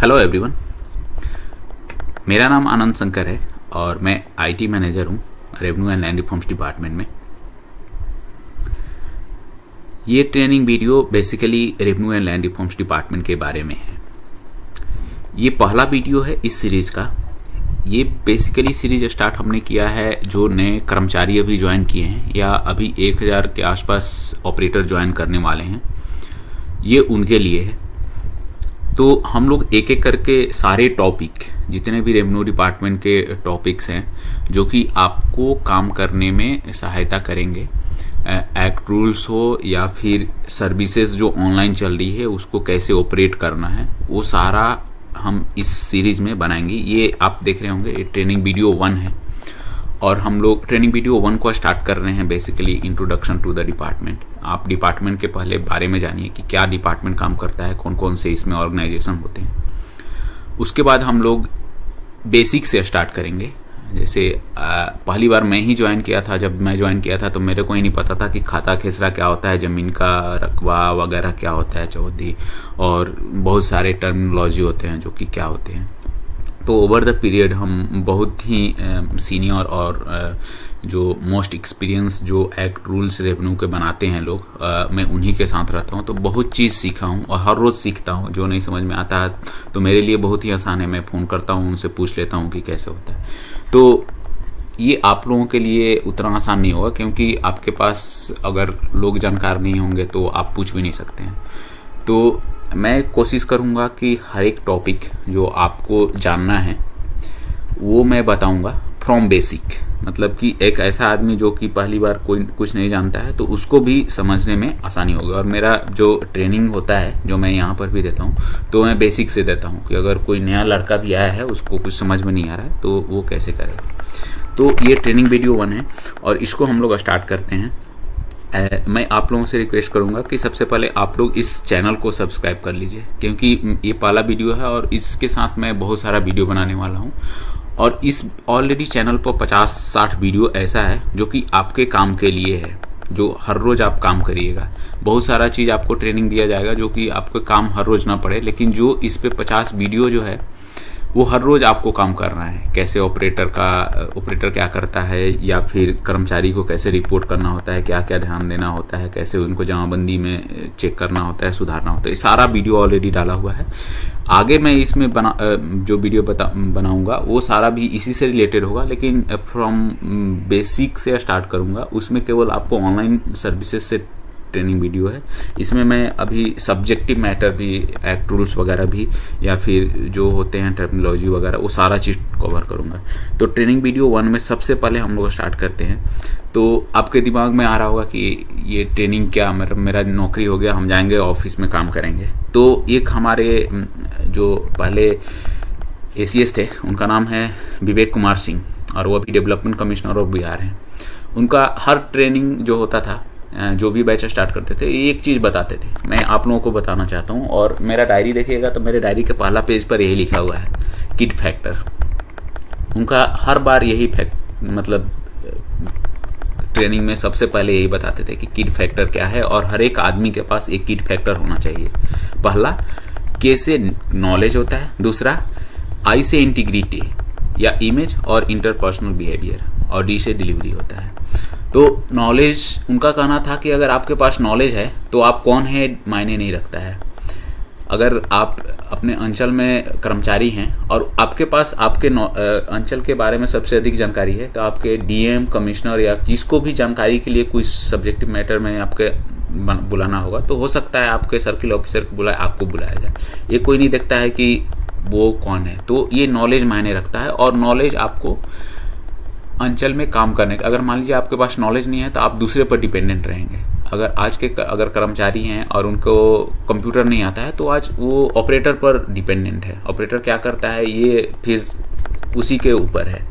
hello everyone मेरा नाम आनंद शंकर है और मैं आईटी मैनेजर हूँ revenue and land reforms department में ये training video basically revenue and land reforms department के बारे में है ये पहला वीडियो है इस सीरीज का ये बेसिकली सीरीज स्टार्ट हमने किया है जो नए कर्मचारी अभी ज्वाइन किए हैं या अभी 1000 के आसपास ऑपरेटर ज्वाइन करने वाले हैं ये उनके लिए है तो हम लोग एक एक करके सारे टॉपिक जितने भी रेवेन्यू डिपार्टमेंट के टॉपिक्स हैं जो कि आपको काम करने में सहायता करेंगे एक्ट रूल्स हो या फिर सर्विसेज जो ऑनलाइन चल रही है उसको कैसे ऑपरेट करना है वो सारा हम इस सीरीज में बनाएंगे ये आप देख रहे होंगे ये ट्रेनिंग वीडियो वन है और हम लोग ट्रेनिंग वीडियो वन को स्टार्ट कर रहे हैं basically introduction to the department आप डिपार्टमेंट के पहले बारे में जानिए कि क्या डिपार्टमेंट काम करता है कौन कौन से इसमें ऑर्गेनाइजेशन होते हैं उसके बाद हम लोग बेसिक से स्टार्ट करेंगे जैसे पहली बार मैं ही ज्वाइन किया था जब मैं ज्वाइन किया था तो मेरे को ही नहीं पता था कि खाता खेसरा क्या होता है ज़मीन का रकबा वगैरह क्या होता है चौधरी और बहुत सारे टर्मिनोलॉजी होते हैं जो कि क्या होते हैं तो ओवर द पीरियड हम बहुत ही सीनियर और, और जो मोस्ट एक्सपीरियंस जो एक्ट रूल्स रेवेन्यू के बनाते हैं लोग मैं उन्हीं के साथ रहता हूँ तो बहुत चीज़ सीखा हूँ और हर रोज़ सीखता हूँ जो नहीं समझ में आता है तो मेरे लिए बहुत ही आसान है मैं फ़ोन करता हूँ उनसे पूछ लेता हूँ कि कैसे होता है तो ये आप लोगों के लिए उतना आसान नहीं होगा क्योंकि आपके पास अगर लोग जानकार नहीं होंगे तो आप पूछ भी नहीं सकते हैं तो मैं कोशिश करूँगा कि हर एक टॉपिक जो आपको जानना है वो मैं बताऊँगा फ्रॉम बेसिक मतलब कि एक ऐसा आदमी जो कि पहली बार कोई कुछ नहीं जानता है तो उसको भी समझने में आसानी होगी और मेरा जो ट्रेनिंग होता है जो मैं यहाँ पर भी देता हूँ तो मैं बेसिक से देता हूँ कि अगर कोई नया लड़का भी आया है उसको कुछ समझ में नहीं आ रहा है तो वो कैसे करेगा तो ये ट्रेनिंग वीडियो वन है और इसको हम लोग स्टार्ट करते हैं मैं आप लोगों से रिक्वेस्ट करूंगा कि सबसे पहले आप लोग इस चैनल को सब्सक्राइब कर लीजिए क्योंकि ये पहला वीडियो है और इसके साथ मैं बहुत सारा वीडियो बनाने वाला हूँ और इस ऑलरेडी चैनल पर 50-60 वीडियो ऐसा है जो कि आपके काम के लिए है जो हर रोज़ आप काम करिएगा बहुत सारा चीज़ आपको ट्रेनिंग दिया जाएगा जो कि आपके काम हर रोज़ ना पड़े लेकिन जो इस पर पचास वीडियो जो है वो हर रोज आपको काम करना है कैसे ऑपरेटर का ऑपरेटर क्या करता है या फिर कर्मचारी को कैसे रिपोर्ट करना होता है क्या क्या ध्यान देना होता है कैसे उनको जमाबंदी में चेक करना होता है सुधारना होता है सारा वीडियो ऑलरेडी डाला हुआ है आगे मैं इसमें बना जो वीडियो बता बनाऊंगा वो सारा भी इसी से रिलेटेड होगा लेकिन फ्रॉम बेसिक से स्टार्ट करूंगा उसमें केवल आपको ऑनलाइन सर्विसेज से ट्रेनिंग वीडियो है इसमें मैं अभी सब्जेक्टिव मैटर भी एक्ट रूल्स वगैरह भी या फिर जो होते हैं टर्मिनोलॉजी वगैरह वो सारा चीज़ कवर करूँगा तो ट्रेनिंग वीडियो वन में सबसे पहले हम लोग स्टार्ट करते हैं तो आपके दिमाग में आ रहा होगा कि ये ट्रेनिंग क्या मतलब मेरा नौकरी हो गया हम जाएंगे ऑफिस में काम करेंगे तो एक हमारे जो पहले ए थे उनका नाम है विवेक कुमार सिंह और वो अभी डेवलपमेंट कमिश्नर ऑफ बिहार हैं उनका हर ट्रेनिंग जो होता था जो भी बैच स्टार्ट करते थे एक चीज़ बताते थे मैं आप लोगों को बताना चाहता हूँ और मेरा डायरी देखिएगा तो मेरे डायरी के पहला पेज पर यही लिखा हुआ है किड फैक्टर उनका हर बार यही फैक्ट मतलब ट्रेनिंग में सबसे पहले यही बताते थे कि किड फैक्टर क्या है और हर एक आदमी के पास एक किड फैक्टर होना चाहिए पहला के से नॉलेज होता है दूसरा आई से इंटीग्रिटी या इमेज और इंटरपर्सनल बिहेवियर और डी से डिलीवरी होता है तो नॉलेज उनका कहना था कि अगर आपके पास नॉलेज है तो आप कौन है मायने नहीं रखता है अगर आप अपने अंचल में कर्मचारी हैं और आपके पास आपके अंचल के बारे में सबसे अधिक जानकारी है तो आपके डीएम कमिश्नर या जिसको भी जानकारी के लिए कोई सब्जेक्टिव मैटर में आपके बुलाना होगा तो हो सकता है आपके सर्किल ऑफिसर को बुलाए आपको बुलाया जाए ये कोई नहीं देखता है कि वो कौन है तो ये नॉलेज मायने रखता है और नॉलेज आपको अंचल में काम करने का अगर मान लीजिए आपके पास नॉलेज नहीं है तो आप दूसरे पर डिपेंडेंट रहेंगे अगर आज के अगर कर्मचारी हैं और उनको कंप्यूटर नहीं आता है तो आज वो ऑपरेटर पर डिपेंडेंट है ऑपरेटर क्या करता है ये फिर उसी के ऊपर है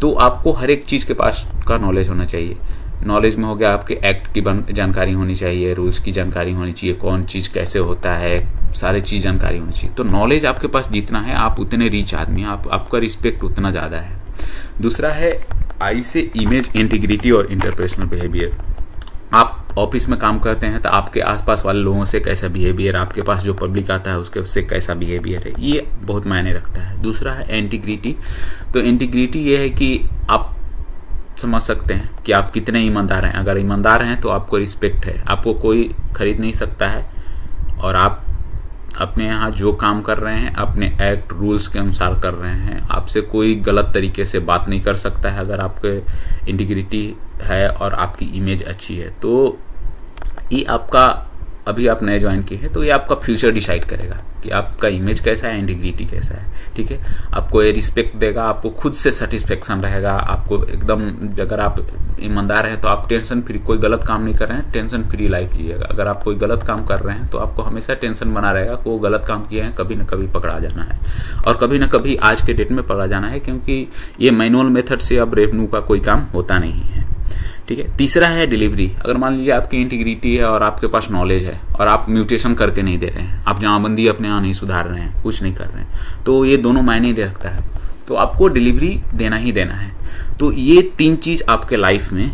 तो आपको हर एक चीज़ के पास का नॉलेज होना चाहिए नॉलेज में हो गया आपके एक्ट की जानकारी होनी चाहिए रूल्स की जानकारी होनी चाहिए कौन चीज़ कैसे होता है सारे चीज़ जानकारी होनी चाहिए तो नॉलेज आपके पास जितना है आप उतने रिच आदमी आप आपका रिस्पेक्ट उतना ज़्यादा है दूसरा है आई से इमेज इंटीग्रिटी और इंटरपर्सनल बिहेवियर आप ऑफिस में काम करते हैं तो आपके आसपास वाले लोगों से कैसा बिहेवियर आपके पास जो पब्लिक आता है उसके उससे कैसा बिहेवियर है ये बहुत मायने रखता है दूसरा है इंटीग्रिटी तो इंटीग्रिटी ये है कि आप समझ सकते हैं कि आप कितने ईमानदार हैं अगर ईमानदार हैं तो आपको रिस्पेक्ट है आपको कोई खरीद नहीं सकता है और आप अपने यहाँ जो काम कर रहे हैं अपने एक्ट रूल्स के अनुसार कर रहे हैं आपसे कोई गलत तरीके से बात नहीं कर सकता है अगर आपके इंटीग्रिटी है और आपकी इमेज अच्छी है तो ये आपका अभी आप नए ज्वाइन किए हैं तो ये आपका फ्यूचर डिसाइड करेगा कि आपका इमेज कैसा है इंटीग्रिटी कैसा है ठीक है आपको ये रिस्पेक्ट देगा आपको खुद से सेटिस्फेक्शन रहेगा आपको एकदम अगर आप ईमानदार हैं तो आप टेंशन फ्री कोई गलत काम नहीं कर रहे हैं टेंशन फ्री लाइफ जिएगा अगर आप कोई गलत काम कर रहे हैं तो आपको हमेशा टेंशन बना रहेगा कि वो गलत काम किए हैं कभी ना कभी पकड़ा जाना है और कभी ना कभी आज के डेट में पकड़ा जाना है क्योंकि ये मैनुअल मेथड से अब रेवन्यू का कोई काम होता नहीं है ठीक है तीसरा है डिलीवरी अगर मान लीजिए आपकी इंटीग्रिटी है और आपके पास नॉलेज है और आप म्यूटेशन करके नहीं दे रहे हैं आप जमाबंदी अपने यहाँ नहीं सुधार रहे हैं कुछ नहीं कर रहे हैं तो ये दोनों मायने दे रखता है तो आपको डिलीवरी देना ही देना है तो ये तीन चीज आपके लाइफ में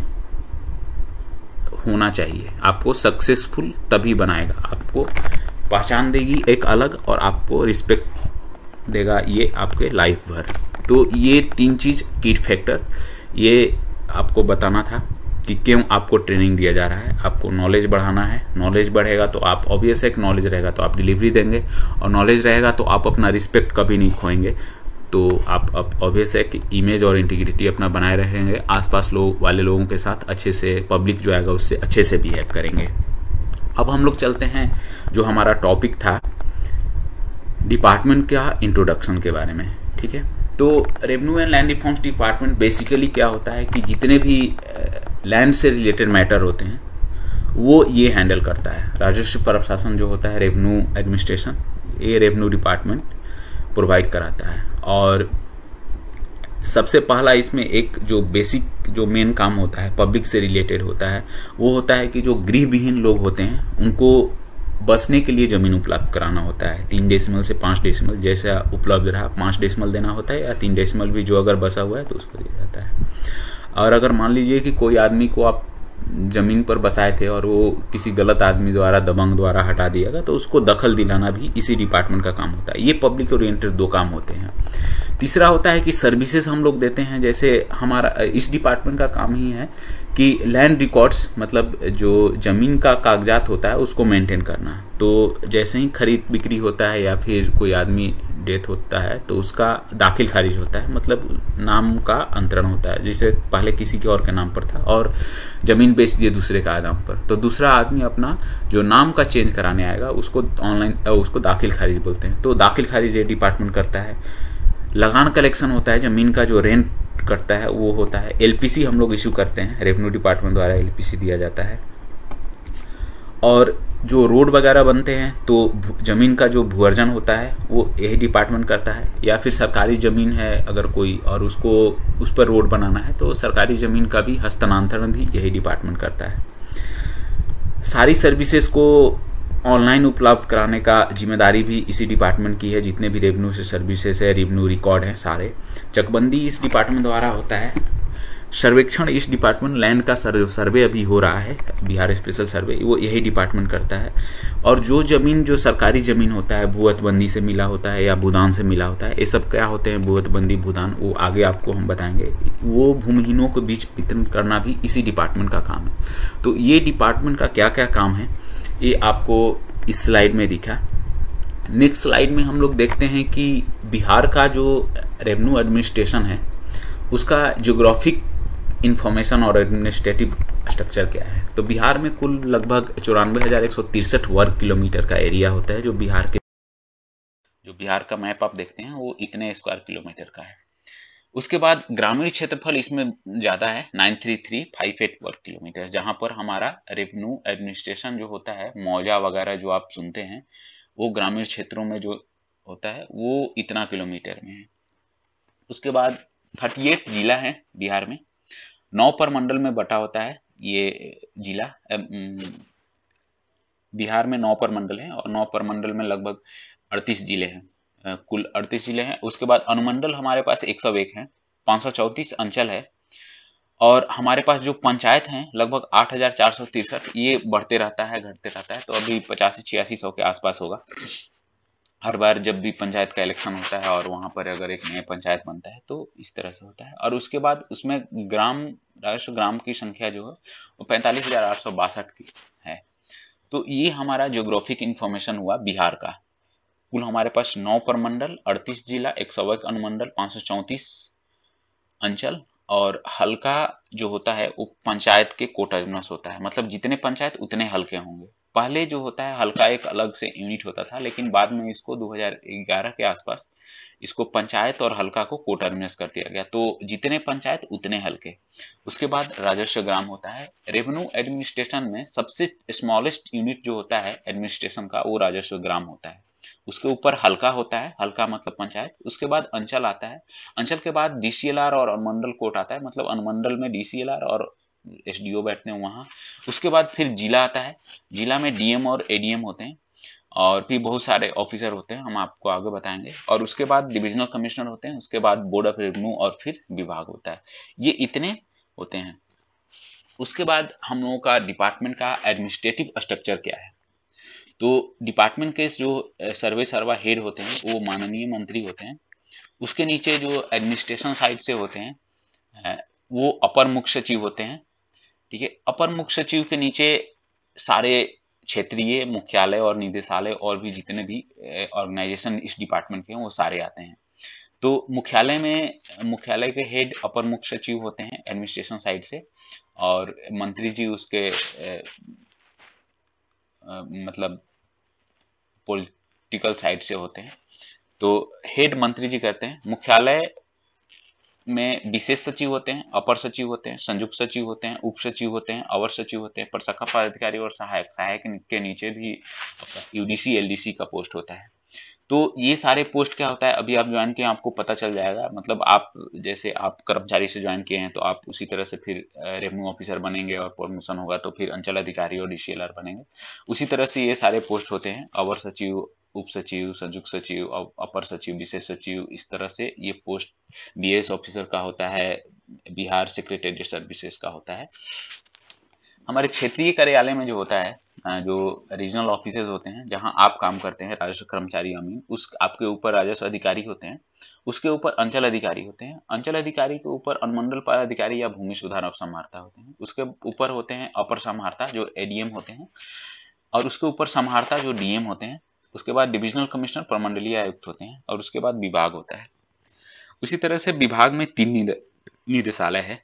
होना चाहिए आपको सक्सेसफुल तभी बनाएगा आपको पहचान देगी एक अलग और आपको रिस्पेक्ट देगा ये आपके लाइफ भर तो ये तीन चीज कीट फैक्टर ये आपको बताना था कि क्यों आपको ट्रेनिंग दिया जा रहा है आपको नॉलेज बढ़ाना है नॉलेज बढ़ेगा तो आप ऑब्वियस एक नॉलेज रहेगा तो आप डिलीवरी देंगे और नॉलेज रहेगा तो आप अपना रिस्पेक्ट कभी नहीं खोएंगे तो आप ऑब्वियस है कि इमेज और इंटीग्रिटी अपना बनाए रहेंगे आसपास लोग वाले लोगों के साथ अच्छे से पब्लिक जो आएगा उससे अच्छे से बिहेव करेंगे अब हम लोग चलते हैं जो हमारा टॉपिक था डिपार्टमेंट का इंट्रोडक्शन के बारे में ठीक है तो revenue and land reforms department basically क्या होता है कि जितने भी लैंड से रिलेटेड मैटर होते हैं वो ये हैंडल करता है राजस्व प्रशासन जो होता है रेवेन्यू एडमिनिस्ट्रेशन ये रेवेन्यू डिपार्टमेंट प्रोवाइड कराता है और सबसे पहला इसमें एक जो बेसिक जो मेन काम होता है पब्लिक से रिलेटेड होता है वो होता है कि जो गृह विहीन लोग होते हैं उनको बसने के लिए ज़मीन उपलब्ध कराना होता है तीन डेसिमल से पाँच डेसिमल जैसा उपलब्ध रहा पाँच डेसिमल देना होता है या तीन डेसिमल भी जो अगर बसा हुआ है तो उसको दिया जाता है और अगर मान लीजिए कि कोई आदमी को आप ज़मीन पर बसाए थे और वो किसी गलत आदमी द्वारा दबंग द्वारा हटा दिया गया तो उसको दखल दिलाना भी इसी डिपार्टमेंट का काम होता है ये पब्लिक ओरिएंटेड दो काम होते हैं तीसरा होता है कि सर्विसेज हम लोग देते हैं जैसे हमारा इस डिपार्टमेंट का काम ही है कि लैंड रिकॉर्ड्स मतलब जो ज़मीन का कागजात होता है उसको मेंटेन करना तो जैसे ही खरीद बिक्री होता है या फिर कोई आदमी डेथ होता है तो उसका दाखिल खारिज होता है मतलब नाम का अंतरण होता है जिसे पहले किसी के और के नाम पर था और ज़मीन बेच दिए दूसरे का नाम पर तो दूसरा आदमी अपना जो नाम का चेंज कराने आएगा उसको ऑनलाइन उसको दाखिल खारिज बोलते हैं तो दाखिल खारिज ये डिपार्टमेंट करता है लगान कलेक्शन होता है जमीन का जो रेंट करता है वो होता है एलपीसी हम लोग इशू करते हैं रेवेन्यू डिपार्टमेंट द्वारा एलपीसी दिया जाता है और जो रोड वगैरह बनते हैं तो ज़मीन का जो भूअर्जन होता है वो यही डिपार्टमेंट करता है या फिर सरकारी ज़मीन है अगर कोई और उसको उस पर रोड बनाना है तो सरकारी ज़मीन का भी हस्तांतरण भी यही डिपार्टमेंट करता है सारी सर्विसेज को ऑनलाइन उपलब्ध कराने का जिम्मेदारी भी इसी डिपार्टमेंट की है जितने भी रेवेन्यू से सर्विसेज है रेवेन्यू रिकॉर्ड हैं सारे चकबंदी इस डिपार्टमेंट द्वारा होता है सर्वेक्षण इस डिपार्टमेंट लैंड का सर्वे सर्वे अभी हो रहा है बिहार स्पेशल सर्वे वो यही डिपार्टमेंट करता है और जो ज़मीन जो सरकारी ज़मीन होता है भूअतबंदी से मिला होता है या भूदान से मिला होता है ये सब क्या होते हैं भूअतबंदी भूदान वो आगे आपको हम बताएंगे वो भूमिहीनों के बीच वितरण करना भी इसी डिपार्टमेंट का काम है तो ये डिपार्टमेंट का क्या क्या काम है ये आपको इस स्लाइड में दिखा नेक्स्ट स्लाइड में हम लोग देखते हैं कि बिहार का जो रेवेन्यू एडमिनिस्ट्रेशन है उसका जोग्राफिक इन्फॉर्मेशन और एडमिनिस्ट्रेटिव स्ट्रक्चर क्या है तो बिहार में कुल लगभग चौरानवे हज़ार एक सौ तिरसठ वर्ग किलोमीटर का एरिया होता है जो बिहार के जो बिहार का मैप आप देखते हैं वो इतने स्क्वायर किलोमीटर का है उसके बाद ग्रामीण क्षेत्रफल इसमें ज़्यादा है nine three three five eight वर्ग किलोमीटर जहां पर हमारा रेवेन्यू एडमिनिस्ट्रेशन जो होता है मौजा वगैरह जो आप सुनते हैं वो ग्रामीण क्षेत्रों में जो होता है वो इतना किलोमीटर में है उसके बाद थर्टी एट जिला है बिहार में नौ पर मंडल में बटा होता है ये जिला बिहार में नौ पर मंडल है और नौ पर मंडल में लगभग अड़तीस जिले हैं कुल अड़तीस जिले हैं उसके बाद अनुमंडल हमारे पास एक सौ एक है पाँच अंचल है और हमारे पास जो पंचायत हैं लगभग आठ हजार चार सौ तिरसठ ये बढ़ते रहता है घटते रहता है तो अभी पचासी छियासी सौ के आसपास होगा हर बार जब भी पंचायत का इलेक्शन होता है और वहाँ पर अगर एक नया पंचायत बनता है तो इस तरह से होता है और उसके बाद उसमें ग्राम राजस्व ग्राम की संख्या जो है वो पैंतालीस हजार आठ सौ बासठ की है तो ये हमारा जोग्राफिक इन्फॉर्मेशन हुआ बिहार का कुल हमारे पास नौ प्रमंडल अड़तीस जिला एक सौ एक अनुमंडल पांच सौ चौतीस अंचल और हल्का जो होता है वो पंचायत के कोटर्नस होता है मतलब जितने पंचायत उतने हल्के होंगे पहले जो होता है हल्का एक अलग से यूनिट होता था लेकिन बाद में इसको 2011 के आसपास इसको पंचायत और हल्का को कोटर्मिनस कर दिया गया तो जितने पंचायत उतने हल्के उसके बाद राजस्व ग्राम होता है रेवेन्यू एडमिनिस्ट्रेशन में सबसे स्मॉलेस्ट यूनिट जो होता है एडमिनिस्ट्रेशन का वो राजस्व ग्राम होता है उसके ऊपर हल्का होता है हल्का मतलब पंचायत उसके बाद अंचल आता है अंचल के बाद डीसीएलआर और अनुमंडल कोर्ट आता है मतलब अनुमंडल में डीसीएलआर और एस बैठते हैं वहाँ उसके बाद फिर जिला आता है जिला में डीएम और एडीएम होते हैं और भी बहुत सारे ऑफिसर होते हैं हम आपको आगे बताएंगे और उसके बाद डिविजनल कमिश्नर होते हैं उसके बाद बोर्ड ऑफ रेवन्यू और फिर विभाग होता है ये इतने होते हैं उसके बाद हम लोगों का डिपार्टमेंट का एडमिनिस्ट्रेटिव स्ट्रक्चर क्या है तो डिपार्टमेंट के जो सर्वे सर्वा हेड होते हैं वो माननीय मंत्री होते हैं उसके नीचे जो एडमिनिस्ट्रेशन साइड से होते हैं वो अपर मुख्य सचिव होते हैं ठीक है अपर मुख्य सचिव के नीचे सारे क्षेत्रीय मुख्यालय और निदेशालय और भी जितने भी ऑर्गेनाइजेशन इस डिपार्टमेंट के हैं वो सारे आते हैं तो मुख्यालय में मुख्यालय के हेड अपर मुख्य सचिव होते हैं एडमिनिस्ट्रेशन साइड से और मंत्री जी उसके ए, मतलब पॉलिटिकल साइड से होते हैं तो हेड मंत्री जी कहते हैं मुख्यालय में विशेष सचिव होते हैं अपर सचिव होते हैं संयुक्त सचिव होते हैं उप सचिव होते हैं अवर सचिव होते हैं प्रशाखा पदाधिकारी और सहायक सहायक के नीचे भी यूडीसी एलडीसी का पोस्ट होता है तो ये सारे पोस्ट क्या होता है अभी आप ज्वाइन किए आपको पता चल जाएगा मतलब आप जैसे आप कर्मचारी से ज्वाइन किए हैं तो आप उसी तरह से फिर रेवेन्यू ऑफिसर बनेंगे और प्रमोशन होगा तो फिर अंचल अधिकारी और डीसीएलआर बनेंगे उसी तरह से ये सारे पोस्ट होते हैं अवर सचिव उप सचिव संयुक्त सचिव अपर सचिव विशेष सचिव इस तरह से ये पोस्ट बी ऑफिसर का होता है बिहार सेक्रेटरी सर्विसेस का होता है हमारे क्षेत्रीय कार्यालय में जो होता है जो रीजनल ऑफिस होते हैं जहां आप काम करते हैं राजस्व कर्मचारी अमीन उस आपके ऊपर राजस्व अधिकारी होते हैं उसके ऊपर अंचल अधिकारी होते हैं अंचल अधिकारी के ऊपर अनुमंडल पदाधिकारी या भूमि सुधार अप समाहर्ता होते हैं उसके ऊपर होते हैं अपर समाहर्ता जो एडीएम होते हैं और उसके ऊपर समाहर्ता जो डीएम होते हैं उसके बाद डिविजनल कमिश्नर प्रमंडलीय आयुक्त होते हैं और उसके बाद विभाग होता है उसी तरह से विभाग में तीन निदेशालय है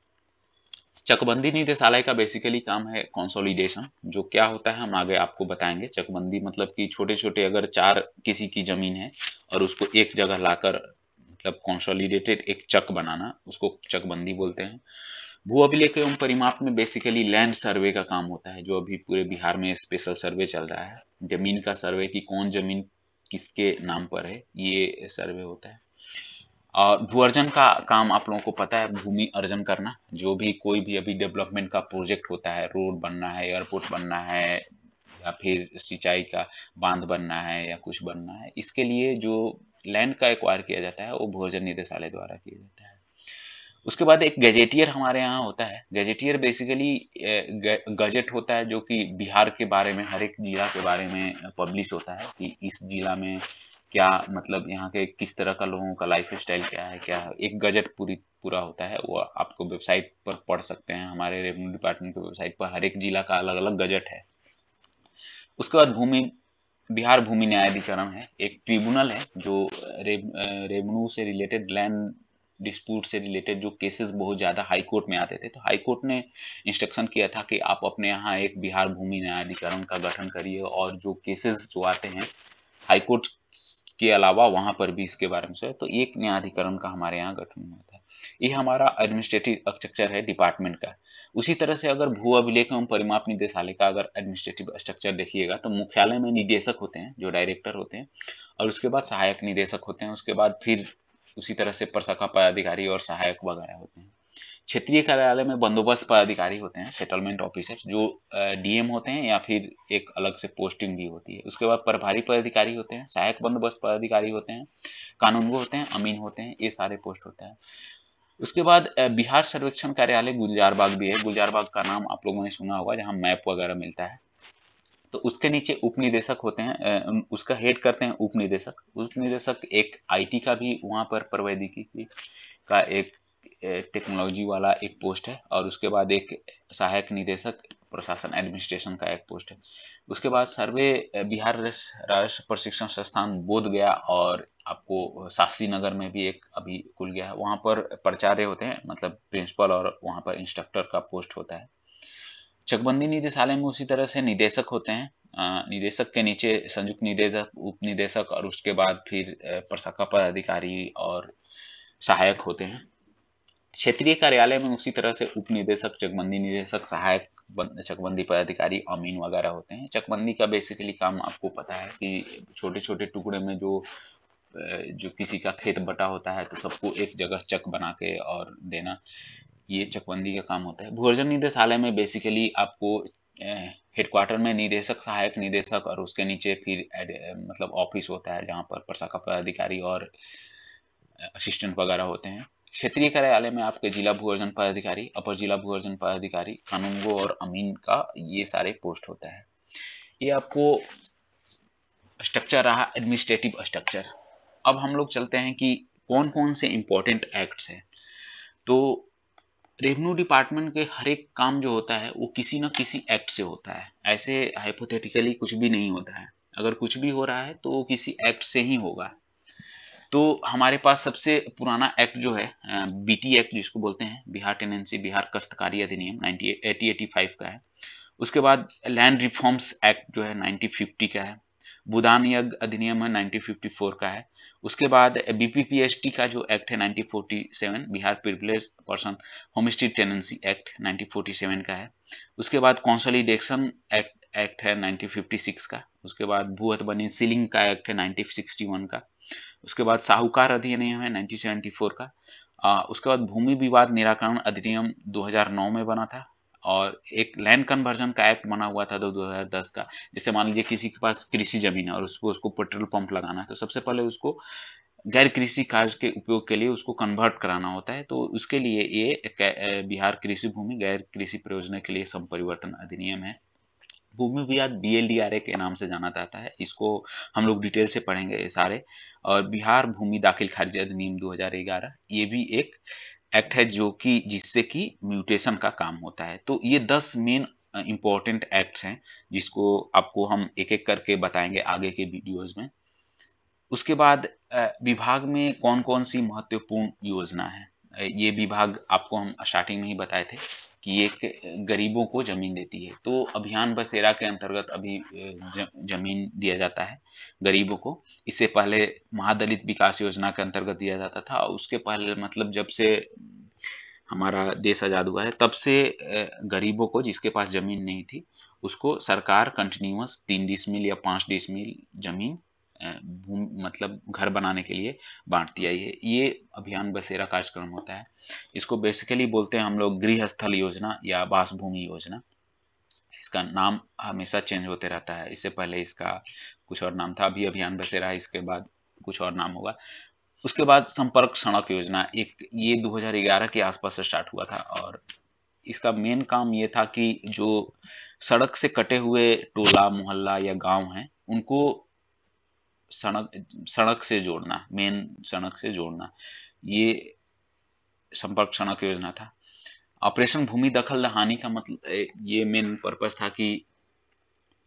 चकबंदी निदेशालय का बेसिकली काम है कॉन्सोलिडेशन जो क्या होता है हम आगे आपको बताएंगे चकबंदी मतलब कि छोटे छोटे अगर चार किसी की जमीन है और उसको एक जगह लाकर मतलब कॉन्सोलिडेटेड एक चक बनाना उसको चकबंदी बोलते हैं भू अभिलेख एवं परिमाप में बेसिकली लैंड सर्वे का काम होता है जो अभी पूरे बिहार में स्पेशल सर्वे चल रहा है जमीन का सर्वे की कौन जमीन किसके नाम पर है ये सर्वे होता है और भू अर्जन का काम आप लोगों को पता है भूमि अर्जन करना जो भी कोई भी अभी डेवलपमेंट का प्रोजेक्ट होता है रोड बनना है एयरपोर्ट बनना है या फिर सिंचाई का बांध बनना है या कुछ बनना है इसके लिए जो लैंड का एक्वायर किया जाता है वो भूअर्जन निदेशालय द्वारा किया जाता है उसके बाद एक गजेटियर हमारे यहाँ होता है गजेटियर बेसिकली गजेट होता है जो कि बिहार के बारे में हर एक जिला के बारे में पब्लिश होता है कि इस जिला में क्या मतलब यहाँ के किस तरह का लोगों का लाइफ स्टाइल क्या है क्या है एक गजट पूरी पूरा होता है वो आपको वेबसाइट पर पढ़ सकते हैं हमारे रेवेन्यू डिपार्टमेंट की वेबसाइट पर हर एक जिला का अलग अलग गजट है उसके बाद भूमि बिहार भूमि न्यायाधिकरण है एक ट्रिब्यूनल है जो रेवेन्यू से रिलेटेड लैंड डिस्प्यूट से रिलेटेड जो केसेस बहुत ज़्यादा हाई कोर्ट में आते थे तो हाई कोर्ट ने इंस्ट्रक्शन किया था कि आप अपने यहाँ एक बिहार भूमि न्यायाधिकरण का गठन करिए और जो केसेस जो आते हैं हाई कोर्ट के अलावा वहां पर भी इसके बारे में तो एक न्यायाधिकरण का हमारे यहाँ गठन होता है ये हमारा एडमिनिस्ट्रेटिव स्ट्रक्चर है डिपार्टमेंट का उसी तरह से अगर भू अभिलेख एवं परिमाप निदेशालय का अगर एडमिनिस्ट्रेटिव स्ट्रक्चर देखिएगा तो मुख्यालय में निदेशक होते हैं जो डायरेक्टर होते हैं और उसके बाद सहायक निदेशक होते हैं उसके बाद फिर उसी तरह से पर पदाधिकारी और सहायक वगैरह होते हैं क्षेत्रीय कार्यालय में बंदोबस्त पदाधिकारी होते हैं सेटलमेंट ऑफिसर जो डीएम होते हैं या फिर एक अलग से पोस्टिंग भी होती है उसके बाद प्रभारी पदाधिकारी होते हैं सहायक बंदोबस्त पदाधिकारी होते हैं कानूनगो होते हैं अमीन होते हैं ये सारे पोस्ट होते हैं उसके बाद बिहार सर्वेक्षण कार्यालय गुलजारबाग भी है गुलजारबाग का नाम आप लोगों ने सुना होगा जहाँ मैप वगैरह मिलता है तो उसके नीचे उपनिदेशक होते हैं उसका हेड करते हैं उपनिदेशक उपनिदेशक एक आईटी का भी वहाँ पर प्रवैधिकी का एक टेक्नोलॉजी वाला एक पोस्ट है और उसके बाद एक सहायक निदेशक प्रशासन एडमिनिस्ट्रेशन का एक पोस्ट है उसके बाद सर्वे बिहार राष्ट्र प्रशिक्षण संस्थान बोध गया और आपको शास्त्री नगर में भी एक अभी खुल गया है वहाँ पर प्रचार्य होते हैं मतलब प्रिंसिपल और वहाँ पर इंस्ट्रक्टर का पोस्ट होता है चकबंदी निदेशालय में उसी तरह से निदेशक होते हैं निदेशक के नीचे संयुक्त निदेशक उप निदेशक और उसके बाद फिर प्रशाखा पदाधिकारी और सहायक होते हैं क्षेत्रीय कार्यालय में उसी तरह से उप निदेशक चकबंदी निदेशक सहायक चकबंदी पदाधिकारी अमीन वगैरह होते हैं चकबंदी का बेसिकली काम आपको पता है कि छोटे छोटे टुकड़े में जो जो किसी का खेत बटा होता है तो सबको एक जगह चक बना के और देना ये चकबंदी का काम होता है भोजन निदेशालय में बेसिकली आपको हेडक्वार्टर में निदेशक सहायक निदेशक और उसके नीचे फिर मतलब ऑफिस होता है जहाँ पर प्रशाखा पदाधिकारी और असिस्टेंट वगैरह होते हैं क्षेत्रीय कार्यालय में आपके जिला भू अर्जन पदाधिकारी अपर जिला भू अर्जन पदाधिकारी कानूनगो और अमीन का ये सारे पोस्ट होता है ये आपको स्ट्रक्चर रहा एडमिनिस्ट्रेटिव स्ट्रक्चर अब हम लोग चलते हैं कि कौन कौन से इंपॉर्टेंट एक्ट्स हैं तो रेवेन्यू डिपार्टमेंट के हर एक काम जो होता है वो किसी न किसी एक्ट से होता है ऐसे हाइपोथेटिकली कुछ भी नहीं होता है अगर कुछ भी हो रहा है तो वो किसी एक्ट से ही होगा तो हमारे पास सबसे पुराना एक्ट जो है बीटी एक्ट जिसको बोलते हैं बिहार टेनेंसी बिहार कस्तकारी अधिनियम नाइनटीन का है उसके बाद लैंड रिफॉर्म्स एक्ट जो है 1950 का है बुदान यज्ञ अधिनियम है 1954 का है उसके बाद बीपीपीएसटी का जो एक्ट है 1947 Bihar privilege person homestead tenancy act 1947 का है उसके बाद कॉन्सोलिडेशन एक्ट एक्ट है 1956 का उसके बाद भूहत बने सीलिंग का एक्ट है 1961 का उसके बाद साहूकार अधिनियम है 1974 का आ, उसके बाद भूमि विवाद निराकरण अधिनियम 2009 में बना था और एक लैंड कन्वर्जन का एक्ट बना हुआ था दो दस का जैसे मान लीजिए किसी के पास कृषि जमीन है और उसको उसको पेट्रोल पंप लगाना है तो सबसे पहले उसको गैर कृषि कार्य के उपयोग के लिए उसको कन्वर्ट कराना होता है तो उसके लिए ये बिहार कृषि भूमि गैर कृषि प्रयोजन के लिए संपरिवर्तन अधिनियम है भूमि विवाद बीएलडीआरए के नाम से जाना जाता है इसको हम लोग डिटेल से पढ़ेंगे ये सारे और बिहार भूमि दाखिल खारिज अधिनियम 2011 ये भी एक एक्ट है जो कि जिससे कि म्यूटेशन का काम होता है तो ये दस मेन इम्पोर्टेंट एक्ट्स हैं जिसको आपको हम एक एक करके बताएंगे आगे के वीडियोज में उसके बाद विभाग में कौन कौन सी महत्वपूर्ण योजना है ये विभाग आपको हम स्टार्टिंग में ही बताए थे कि एक गरीबों को जमीन देती है तो अभियान बसेरा के अंतर्गत अभी जमीन दिया जाता है गरीबों को इससे पहले महादलित विकास योजना के अंतर्गत दिया जाता था उसके पहले मतलब जब से हमारा देश आज़ाद हुआ है तब से गरीबों को जिसके पास ज़मीन नहीं थी उसको सरकार कंटिन्यूस तीन मिल या पांच डिस मिल ज़मीन मतलब घर बनाने के लिए बांट दिया ये ये अभियान बसेरा कार्यक्रम होता है इसको बेसिकली बोलते हैं हम लोग गृहस्थल योजना या बासभूमि योजना इसका नाम हमेशा चेंज होते रहता है इससे पहले इसका कुछ और नाम था अभी अभियान बसेरा है इसके बाद कुछ और नाम होगा उसके बाद संपर्क सड़क योजना एक ये 2011 के आसपास स्टार्ट हुआ था और इसका मेन काम ये था कि जो सड़क से कटे हुए टोला मोहल्ला या गांव हैं उनको सड़क सड़क से जोड़ना मेन सड़क से जोड़ना ये संपर्क सड़क योजना था ऑपरेशन भूमि दखल दहानी का मतलब ये मेन पर्पज था कि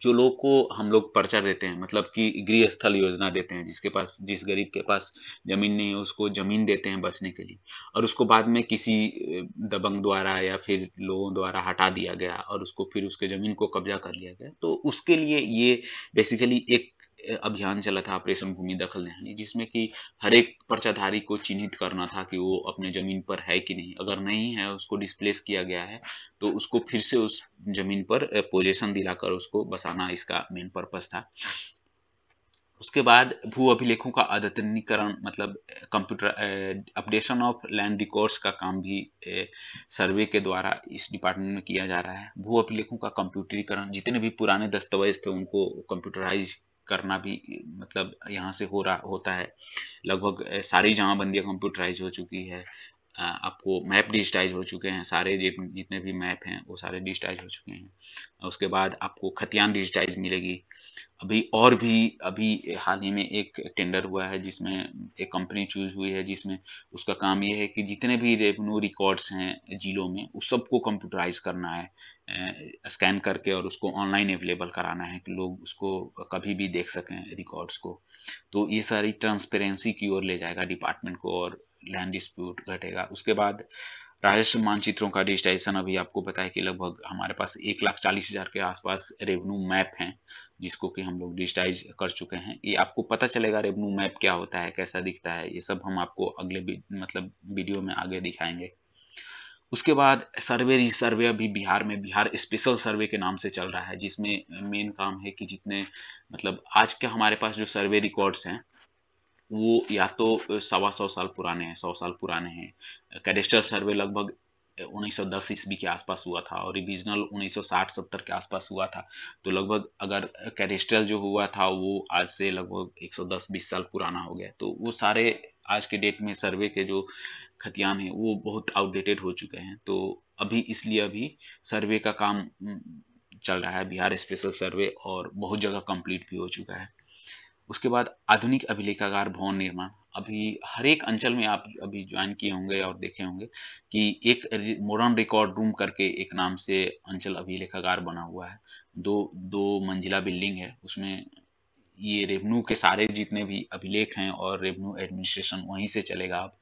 जो लोग को हम लोग पर्चा देते हैं मतलब कि गृह स्थल योजना देते हैं जिसके पास जिस गरीब के पास ज़मीन नहीं है उसको ज़मीन देते हैं बसने के लिए और उसको बाद में किसी दबंग द्वारा या फिर लोगों द्वारा हटा दिया गया और उसको फिर उसके ज़मीन को कब्जा कर लिया गया तो उसके लिए ये बेसिकली एक अभियान चला था ऑपरेशन भूमि दखल दहानी जिसमें कि हर एक पर्चाधारी को चिन्हित करना था कि वो अपने ज़मीन पर है कि नहीं अगर नहीं है उसको डिस्प्लेस किया गया है तो उसको फिर से उस ज़मीन पर पोजेशन दिलाकर उसको बसाना इसका मेन पर्पज़ था उसके बाद भू अभिलेखों का अद्यतनीकरण मतलब computer updation of land records का काम भी ए, सर्वे के द्वारा इस डिपार्टमेंट में किया जा रहा है भू अभिलेखों का कंप्यूटरीकरण जितने भी पुराने दस्तावेज थे उनको कंप्यूटराइज करना भी मतलब यहाँ से हो रहा होता है लगभग सारी जमाबंदियाँ कंप्यूटराइज हो चुकी है आपको मैप डिजिटाइज हो चुके हैं सारे जितने भी मैप हैं वो सारे डिजिटाइज हो चुके हैं उसके बाद आपको खतियान डिजिटाइज मिलेगी अभी और भी अभी हाल ही में एक टेंडर हुआ है जिसमें एक कंपनी चूज हुई है जिसमें उसका काम ये है कि जितने भी रेवेन्यू रिकॉर्ड्स हैं जिलों में उस सबको कंप्यूटराइज करना है स्कैन करके और उसको ऑनलाइन अवेलेबल कराना है कि लोग उसको कभी भी देख सकें रिकॉर्ड्स को तो ये सारी ट्रांसपेरेंसी की ओर ले जाएगा डिपार्टमेंट को और लैंड डिस्प्यूट घटेगा उसके बाद राजस्व मानचित्रों का डिजिटाइजेशन अभी आपको पता है कि लगभग हमारे पास एक लाख चालीस हज़ार के आसपास रेवेन्यू मैप हैं जिसको कि हम लोग डिजिटाइज कर चुके हैं ये आपको पता चलेगा रेवेन्यू मैप क्या होता है कैसा दिखता है ये सब हम आपको अगले मतलब वीडियो में आगे दिखाएंगे उसके बाद सर्वे री सर्वे अभी बिहार में बिहार स्पेशल सर्वे के नाम से चल रहा है जिसमें मेन काम है कि जितने मतलब आज के हमारे पास जो सर्वे रिकॉर्ड्स हैं वो या तो सवा सौ साल पुराने हैं सौ साल पुराने हैं कैडेस्ट्रल सर्वे लगभग 1910 ईस्वी के आसपास हुआ था और रिविजनल 1960-70 के आसपास हुआ था तो लगभग अगर कैडेस्ट्रल जो हुआ था वो आज से लगभग 110-20 साल पुराना हो गया तो वो सारे आज के डेट में सर्वे के जो खतियान हैं वो बहुत आउटडेटेड हो चुके हैं तो अभी इसलिए अभी सर्वे का काम चल रहा है बिहार स्पेशल सर्वे और बहुत जगह कंप्लीट भी हो चुका है उसके बाद आधुनिक अभिलेखागार भवन निर्माण अभी हर एक अंचल में आप अभी ज्वाइन किए होंगे और देखे होंगे कि एक मॉडर्न रिकॉर्ड रूम करके एक नाम से अंचल अभिलेखागार बना हुआ है दो दो मंजिला बिल्डिंग है उसमें ये रेवेन्यू के सारे जितने भी अभिलेख हैं और रेवेन्यू एडमिनिस्ट्रेशन वहीं से चलेगा आप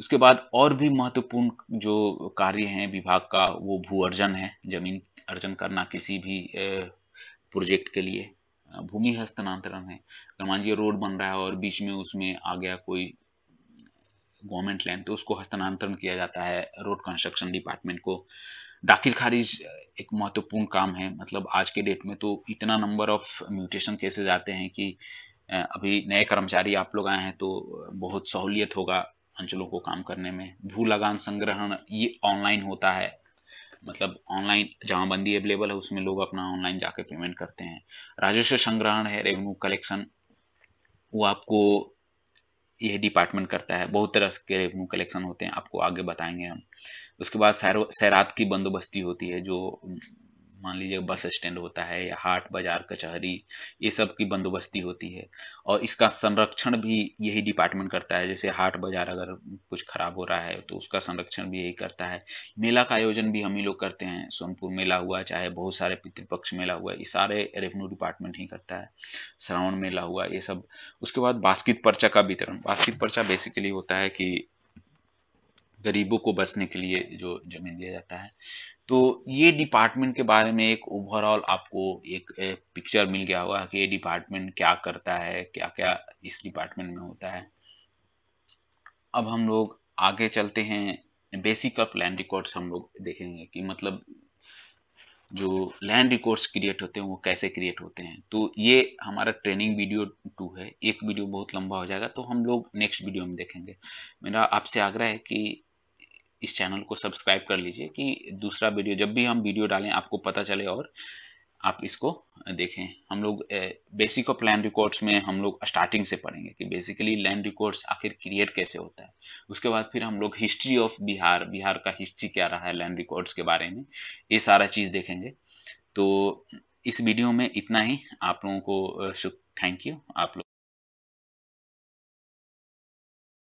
उसके बाद और भी महत्वपूर्ण जो कार्य हैं विभाग का वो भू अर्जन है जमीन अर्जन करना किसी भी प्रोजेक्ट के लिए भूमि हस्तांतरण है अगर मान लीजिए रोड बन रहा है और बीच में उसमें आ गया कोई गवर्नमेंट लैंड तो उसको हस्तांतरण किया जाता है रोड कंस्ट्रक्शन डिपार्टमेंट को दाखिल खारिज एक महत्वपूर्ण काम है मतलब आज के डेट में तो इतना नंबर ऑफ म्यूटेशन केसेज आते हैं कि अभी नए कर्मचारी आप लोग आए हैं तो बहुत सहूलियत होगा अंचलों को काम करने में भू लगान संग्रहण ये ऑनलाइन होता है मतलब ऑनलाइन जहाँ बंदी अवेलेबल है उसमें लोग अपना ऑनलाइन जाके पेमेंट करते हैं राजस्व संग्रहण है रेवेन्यू कलेक्शन वो आपको यह डिपार्टमेंट करता है बहुत तरह के रेवेन्यू कलेक्शन होते हैं आपको आगे बताएंगे हम उसके बाद सैरात की बंदोबस्ती होती है जो मान लीजिए बस स्टैंड होता है या हाट बाजार कचहरी ये सब की बंदोबस्ती होती है और इसका संरक्षण भी यही डिपार्टमेंट करता है जैसे हाट बाजार अगर कुछ खराब हो रहा है तो उसका संरक्षण भी यही करता है मेला का आयोजन भी हम ही लोग करते हैं सोनपुर मेला हुआ चाहे बहुत सारे पितृपक्ष मेला हुआ ये सारे रेवेन्यू डिपार्टमेंट ही करता है श्रावण मेला हुआ ये सब उसके बाद बास्कित पर्चा का वितरण बास्कित पर्चा बेसिकली होता है कि गरीबों को बसने के लिए जो जमीन दिया जाता है तो ये डिपार्टमेंट के बारे में एक ओवरऑल आपको एक, पिक्चर मिल गया होगा कि ये डिपार्टमेंट क्या करता है क्या क्या इस डिपार्टमेंट में होता है अब हम लोग आगे चलते हैं बेसिक ऑफ लैंड रिकॉर्ड्स हम लोग देखेंगे कि मतलब जो लैंड रिकॉर्ड्स क्रिएट होते हैं वो कैसे क्रिएट होते हैं तो ये हमारा ट्रेनिंग वीडियो टू है एक वीडियो बहुत लंबा हो जाएगा तो हम लोग नेक्स्ट वीडियो में देखेंगे मेरा आपसे आग्रह है कि इस चैनल को सब्सक्राइब कर लीजिए कि दूसरा वीडियो जब भी हम वीडियो डालें आपको पता चले और आप इसको देखें हम लोग बेसिक ऑफ लैंड रिकॉर्ड्स में हम लोग स्टार्टिंग से पढ़ेंगे कि बेसिकली लैंड रिकॉर्ड्स आखिर क्रिएट कैसे होता है उसके बाद फिर हम लोग हिस्ट्री ऑफ बिहार बिहार का हिस्ट्री क्या रहा है लैंड रिकॉर्ड्स के बारे में ये सारा चीज़ देखेंगे तो इस वीडियो में इतना ही आप लोगों को थैंक यू आप लोग